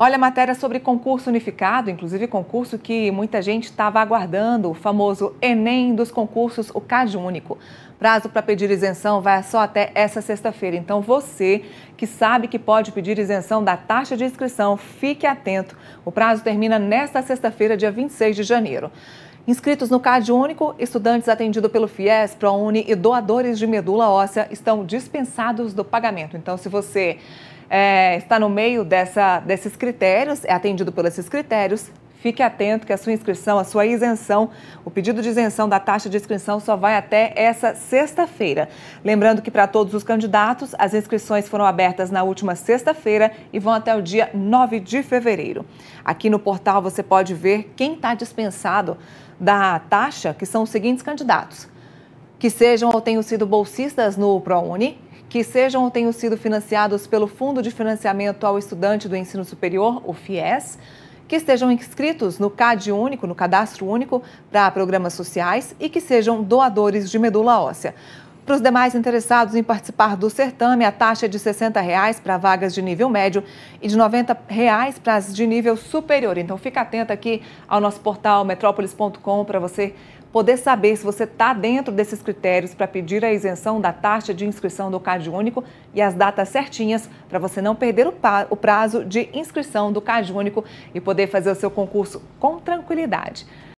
Olha a matéria sobre concurso unificado, inclusive concurso que muita gente estava aguardando, o famoso Enem dos concursos, o CAD único. Prazo para pedir isenção vai só até essa sexta-feira. Então você que sabe que pode pedir isenção da taxa de inscrição, fique atento. O prazo termina nesta sexta-feira, dia 26 de janeiro. Inscritos no CAD único, estudantes atendidos pelo FIES, ProUni e doadores de medula óssea estão dispensados do pagamento. Então, se você é, está no meio dessa, desses critérios, é atendido por esses critérios, Fique atento que a sua inscrição, a sua isenção, o pedido de isenção da taxa de inscrição só vai até essa sexta-feira. Lembrando que para todos os candidatos, as inscrições foram abertas na última sexta-feira e vão até o dia 9 de fevereiro. Aqui no portal você pode ver quem está dispensado da taxa, que são os seguintes candidatos: que sejam ou tenham sido bolsistas no ProUni, que sejam ou tenham sido financiados pelo Fundo de Financiamento ao Estudante do Ensino Superior, o FIES que estejam inscritos no CAD único, no Cadastro Único para Programas Sociais e que sejam doadores de medula óssea. Para os demais interessados em participar do certame, a taxa é de R$ 60 reais para vagas de nível médio e de R$ 90 reais para as de nível superior. Então fica atento aqui ao nosso portal metrópolis.com para você poder saber se você está dentro desses critérios para pedir a isenção da taxa de inscrição do Cade Único e as datas certinhas para você não perder o prazo de inscrição do Cade Único e poder fazer o seu concurso com tranquilidade.